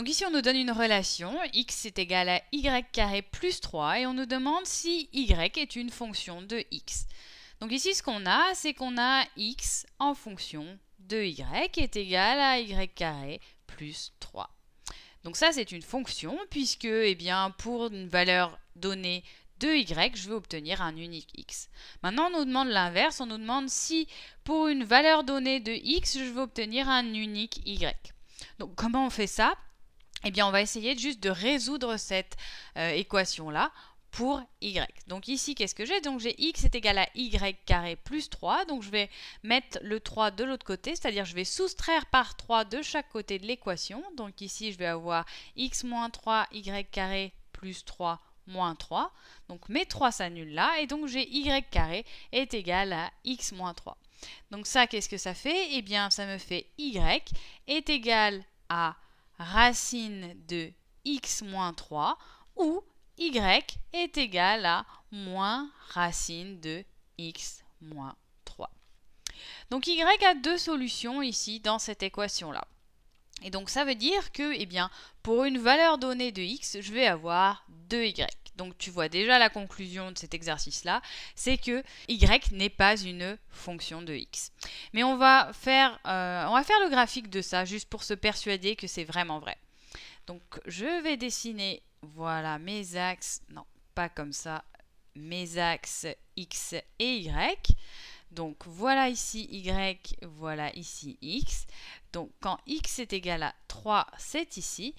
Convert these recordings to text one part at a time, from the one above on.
Donc ici, on nous donne une relation, x est égal à y plus 3, et on nous demande si y est une fonction de x. Donc ici, ce qu'on a, c'est qu'on a x en fonction de y est égal à y plus 3. Donc ça, c'est une fonction, puisque eh bien, pour une valeur donnée de y, je vais obtenir un unique x. Maintenant, on nous demande l'inverse, on nous demande si pour une valeur donnée de x, je vais obtenir un unique y. Donc comment on fait ça eh bien on va essayer juste de résoudre cette euh, équation-là pour y. Donc ici, qu'est-ce que j'ai Donc j'ai x est égal à y carré plus 3. Donc je vais mettre le 3 de l'autre côté, c'est-à-dire je vais soustraire par 3 de chaque côté de l'équation. Donc ici, je vais avoir x moins 3, y carré plus 3 moins 3. Donc mes 3 s'annulent là, et donc j'ai y carré est égal à x moins 3. Donc ça, qu'est-ce que ça fait Eh bien, ça me fait y est égal à racine de x moins 3 ou y est égal à moins racine de x moins 3. Donc y a deux solutions ici dans cette équation-là. Et donc ça veut dire que eh bien, pour une valeur donnée de x, je vais avoir 2y. Donc tu vois déjà la conclusion de cet exercice-là, c'est que y n'est pas une fonction de x. Mais on va faire, euh, on va faire le graphique de ça juste pour se persuader que c'est vraiment vrai. Donc je vais dessiner, voilà mes axes, non pas comme ça, mes axes x et y. Donc voilà ici y, voilà ici x. Donc quand x est égal à 3, c'est ici.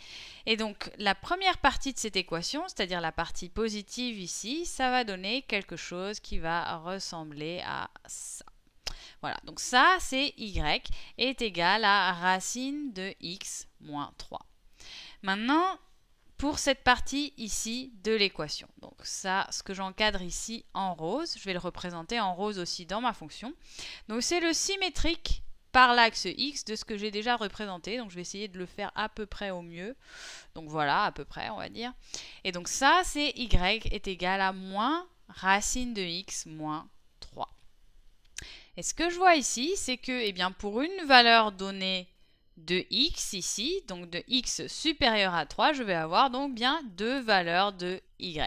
Et donc la première partie de cette équation, c'est-à-dire la partie positive ici, ça va donner quelque chose qui va ressembler à ça. Voilà, donc ça c'est y est égal à racine de x moins 3. Maintenant, pour cette partie ici de l'équation. Donc ça, ce que j'encadre ici en rose, je vais le représenter en rose aussi dans ma fonction. Donc c'est le symétrique par l'axe x de ce que j'ai déjà représenté. Donc je vais essayer de le faire à peu près au mieux. Donc voilà, à peu près, on va dire. Et donc ça, c'est y est égal à moins racine de x moins 3. Et ce que je vois ici, c'est que eh bien, pour une valeur donnée de x ici, donc de x supérieur à 3, je vais avoir donc bien deux valeurs de y.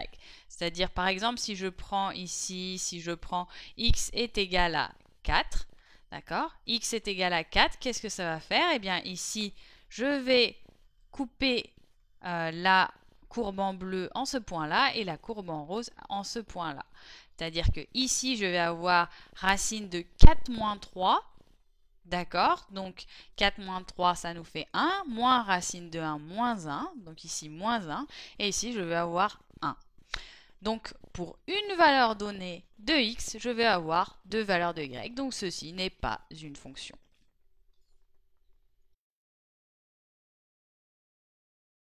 C'est-à-dire par exemple si je prends ici, si je prends x est égal à 4, d'accord x est égal à 4, qu'est-ce que ça va faire Eh bien ici, je vais couper euh, la courbe en bleu en ce point-là et la courbe en rose en ce point-là. C'est-à-dire que ici, je vais avoir racine de 4 moins 3 D'accord Donc 4 moins 3, ça nous fait 1, moins racine de 1, moins 1, donc ici moins 1, et ici je vais avoir 1. Donc pour une valeur donnée de x, je vais avoir deux valeurs de y, donc ceci n'est pas une fonction.